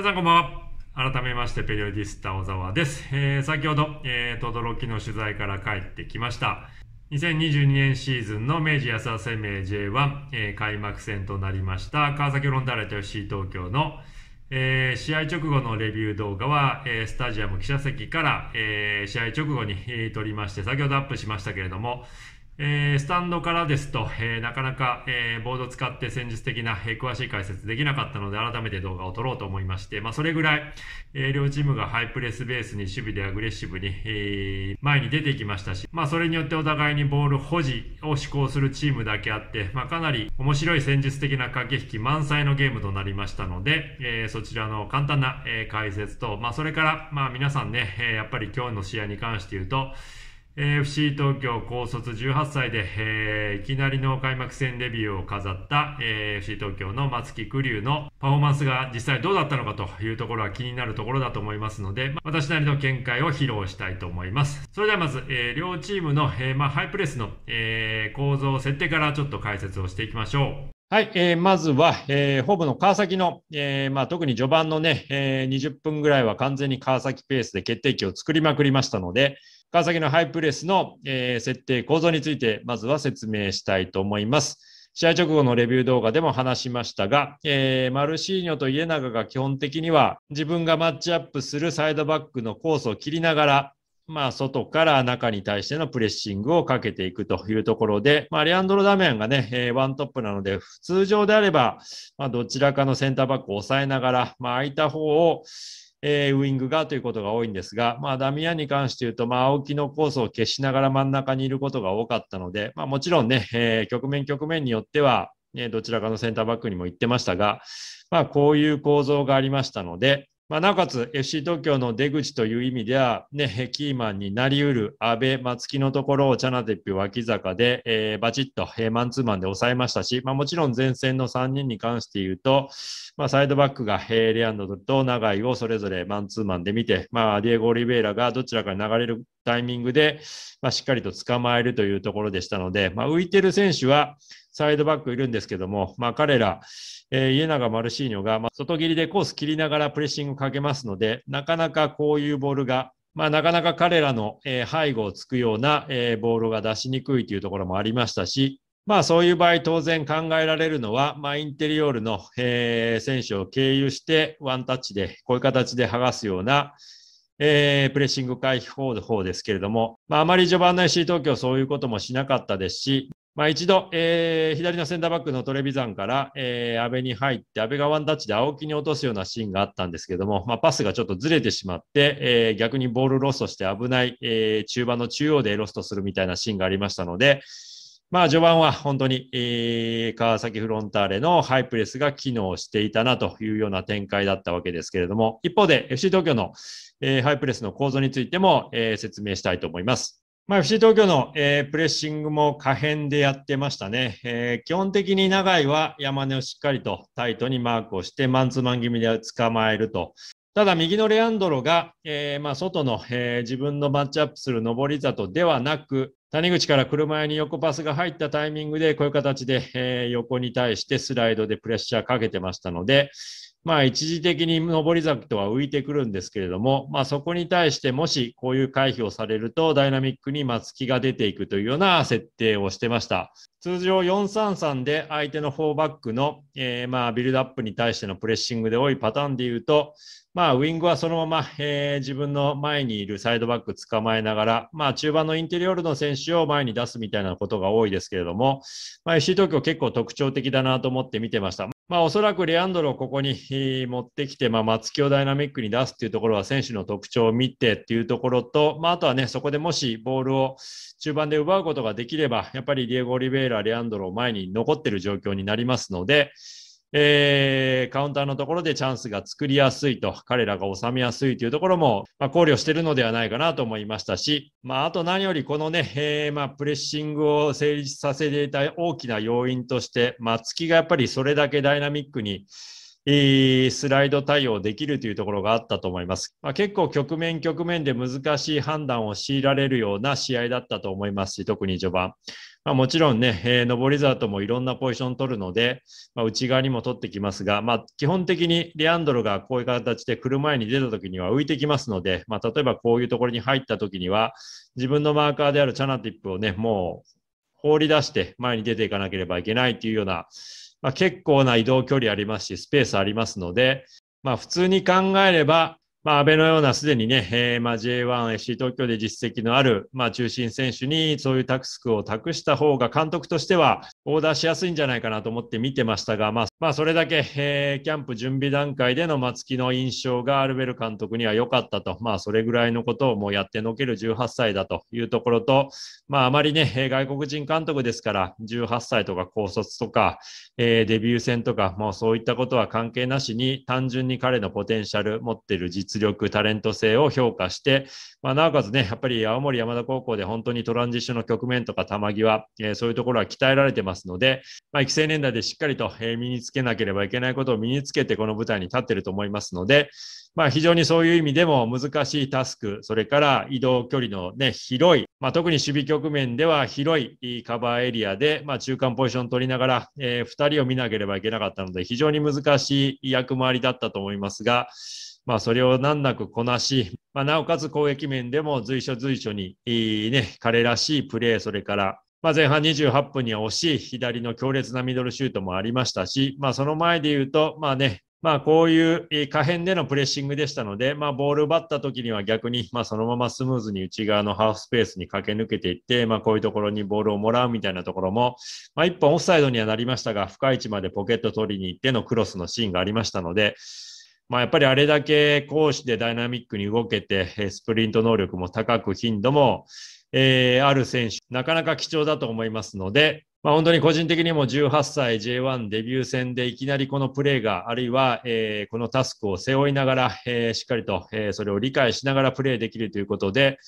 皆さんこんばんは。改めまして、ペリオディスタ小沢です。えー、先ほど、えー、轟の取材から帰ってきました。2022年シーズンの明治安田生命 J1、えー、開幕戦となりました川崎ロンダーレ FC 東京の、えー、試合直後のレビュー動画は、えー、スタジアム記者席から、えー、試合直後に、えー、撮りまして先ほどアップしましたけれども、えー、スタンドからですと、えー、なかなか、えー、ボードを使って戦術的な、え詳しい解説できなかったので、改めて動画を撮ろうと思いまして、まあ、それぐらい、え両チームがハイプレスベースに守備でアグレッシブに、え前に出てきましたし、まあ、それによってお互いにボール保持を施行するチームだけあって、まあ、かなり面白い戦術的な駆け引き満載のゲームとなりましたので、えそちらの簡単な、え解説と、まあ、それから、まあ、皆さんね、えやっぱり今日の試合に関して言うと、え FC 東京高卒18歳で、えー、いきなりの開幕戦デビューを飾った、えー、FC 東京の松木玖生のパフォーマンスが実際どうだったのかというところは気になるところだと思いますので、まあ、私なりの見解を披露したいと思います。それではまず、えー、両チームの、えーまあ、ハイプレスの、えー、構造設定からちょっと解説をしていきましょう。はい、えー、まずは、えー、ホブの川崎の、えーまあ、特に序盤のね、えー、20分ぐらいは完全に川崎ペースで決定機を作りまくりましたので、川崎のハイプレスの、えー、設定構造について、まずは説明したいと思います。試合直後のレビュー動画でも話しましたが、えー、マルシーニョと家長が基本的には自分がマッチアップするサイドバックのコースを切りながら、まあ、外から中に対してのプレッシングをかけていくというところで、まあ、レアンドロ・ダメアンがね、えー、ワントップなので、通常であれば、まあ、どちらかのセンターバックを抑えながら、まあ、空いた方を、えー、ウイングがということが多いんですが、まあ、ダミアンに関して言うと、まあ、青木のコースを消しながら真ん中にいることが多かったので、まあ、もちろんね、えー、局面局面によっては、ね、どちらかのセンターバックにも行ってましたが、まあ、こういう構造がありましたので、まあ、なおかつ FC 東京の出口という意味では、ね、キーマンになりうる安倍、松木のところをチャナテップ、脇坂で、えー、バチッと、えー、マンツーマンで抑えましたし、まあ、もちろん前線の3人に関して言うと、まあ、サイドバックが、えー、レアンドと永井をそれぞれマンツーマンで見て、まあ、ディエゴ・オリベイラがどちらかに流れるタイミングで、まあ、しっかりと捕まえるというところでしたので、まあ、浮いてる選手は、サイドバックいるんですけども、まあ、彼ら、えー、家永マルシーニョが、まあ、外切りでコース切りながらプレッシングかけますので、なかなかこういうボールが、まあ、なかなか彼らの、えー、背後をつくような、えー、ボールが出しにくいというところもありましたし、まあそういう場合当然考えられるのは、まあ、インテリオールの、えー、選手を経由してワンタッチでこういう形で剥がすような、えー、プレッシング回避方法ですけれども、まあ、あまり序盤の FC 東京そういうこともしなかったですし、まあ、一度、えー、左のセンターバックのトレビザンから、えー、安倍に入って、安倍がワンタッチで青木に落とすようなシーンがあったんですけども、まあ、パスがちょっとずれてしまって、えー、逆にボールロストして危ない、えー、中盤の中央でロストするみたいなシーンがありましたので、まあ、序盤は本当に、えー、川崎フロンターレのハイプレスが機能していたなというような展開だったわけですけれども、一方で FC 東京の、えー、ハイプレスの構造についても、えー、説明したいと思います。まあ、FC 東京の、えー、プレッシングも可変でやってましたね、えー、基本的に長井は山根をしっかりとタイトにマークをしてマンツーマン気味で捕まえるとただ右のレアンドロが、えー、まあ、外の、え自分のマッチアップする上り里ではなく谷口から車屋に横パスが入ったタイミングでこういう形で、え横に対してスライドでプレッシャーかけてましたので、まあ、一時的に上り坂とは浮いてくるんですけれども、まあ、そこに対してもしこういう回避をされるとダイナミックに松木が出ていくというような設定をしてました。通常433で相手の4バックの、えー、まあビルドアップに対してのプレッシングで多いパターンで言うと、まあ、ウィングはそのまま、えー、自分の前にいるサイドバック捕まえながら、まあ、中盤のインテリオールの選手を前に出すみたいなことが多いですけれども、まあ、FC 東京結構特徴的だなと思って見てました。まあ、おそらくレアンドロをここに持ってきて、まあ、松木をダイナミックに出すっていうところは選手の特徴を見てっていうところと、まあ、あとはね、そこでもしボールを中盤で奪うことができれば、やっぱりディエゴ・オリベイラ、レアンドロ前に残ってる状況になりますので、えー、カウンターのところでチャンスが作りやすいと、彼らが収めやすいというところも、まあ、考慮しているのではないかなと思いましたし、まあ、あと何よりこのね、えー、まあ、プレッシングを成立させていた大きな要因として、まあ、月がやっぱりそれだけダイナミックに、えー、スライド対応できるというところがあったと思います。まあ、結構局面局面で難しい判断を強いられるような試合だったと思いますし、特に序盤。まあ、もちろんね、えー、上りともいろんなポジション取るので、まあ、内側にも取ってきますが、まあ、基本的にレアンドロがこういう形で来る前に出た時には浮いてきますので、まあ、例えばこういうところに入った時には、自分のマーカーであるチャナティップをね、もう放り出して前に出ていかなければいけないというような、まあ、結構な移動距離ありますし、スペースありますので、まあ、普通に考えれば、まあ、安倍のようなすでにね、えー、まあ J1、FC 東京で実績のある、まあ、中心選手にそういうタスクを託した方が監督としてはオーダーしやすいんじゃないかなと思って見てましたが、まあ、まあ、それだけ、えー、キャンプ準備段階での松木の印象がアルベル監督には良かったと、まあ、それぐらいのことをもうやってのける18歳だというところと、まあ、あまりね、外国人監督ですから、18歳とか高卒とか、えー、デビュー戦とか、もうそういったことは関係なしに、単純に彼のポテンシャル持ってる実力、タレント性を評価して、まあ、なおかつね、やっぱり青森山田高校で本当にトランジッションの局面とか球際、えー、そういうところは鍛えられてますので、まあ、育成年代でしっかりと、え身につけなければいけないことを身につけて、この舞台に立ってると思いますので、まあ、非常にそういう意味でも難しいタスク、それから移動距離の、ね、広い、まあ、特に守備局面では広いカバーエリアで、まあ、中間ポジション取りながら、えー、2人を見なければいけなかったので、非常に難しい役回りだったと思いますが、まあ、それを難なくこなし、まあ、なおかつ攻撃面でも随所随所に、いいね、彼らしいプレー、それから、まあ、前半28分には惜しい左の強烈なミドルシュートもありましたし、まあ、その前で言うと、まあね、まあ、こういう可変でのプレッシングでしたので、まあ、ボール奪った時には逆に、まあ、そのままスムーズに内側のハーフスペースに駆け抜けていって、まあ、こういうところにボールをもらうみたいなところも、まあ、一本オフサイドにはなりましたが、深い位置までポケット取りに行ってのクロスのシーンがありましたので、まあ、やっぱりあれだけ講師でダイナミックに動けて、スプリント能力も高く、頻度も、えー、ある選手、なかなか貴重だと思いますので、まあ、本当に個人的にも18歳 J1 デビュー戦でいきなりこのプレーが、あるいは、えー、このタスクを背負いながら、えー、しっかりと、えー、それを理解しながらプレーできるということで、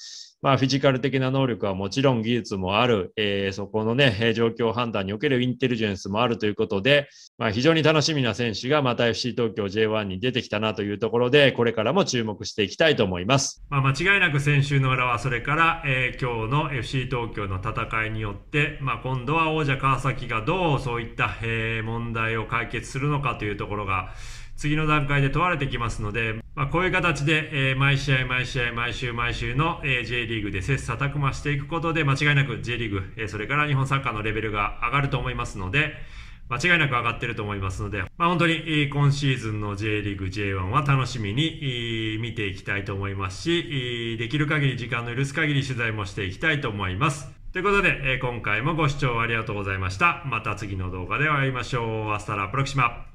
まあ、フィジカル的な能力はもちろん技術もある、えー、そこのね、状況判断におけるインテリジェンスもあるということで、まあ、非常に楽しみな選手がまた FC 東京 J1 に出てきたなというところで、これからも注目していきたいと思います。まあ、間違いなく先週の裏は、それから、えー、今日の FC 東京の戦いによって、まあ、今度は王者川崎がどうそういった、えー、問題を解決するのかというところが、次の段階で問われてきますので、まあ、こういう形で、えー、毎試合毎試合毎週毎週の、えー、J リーグで切磋琢磨していくことで間違いなく J リーグ、えー、それから日本サッカーのレベルが上がると思いますので間違いなく上がってると思いますので、まあ、本当に今シーズンの J リーグ J1 は楽しみに見ていきたいと思いますしできる限り時間の許す限り取材もしていきたいと思いますということで今回もご視聴ありがとうございましたまた次の動画でお会いしましょうアスタラプロキシマ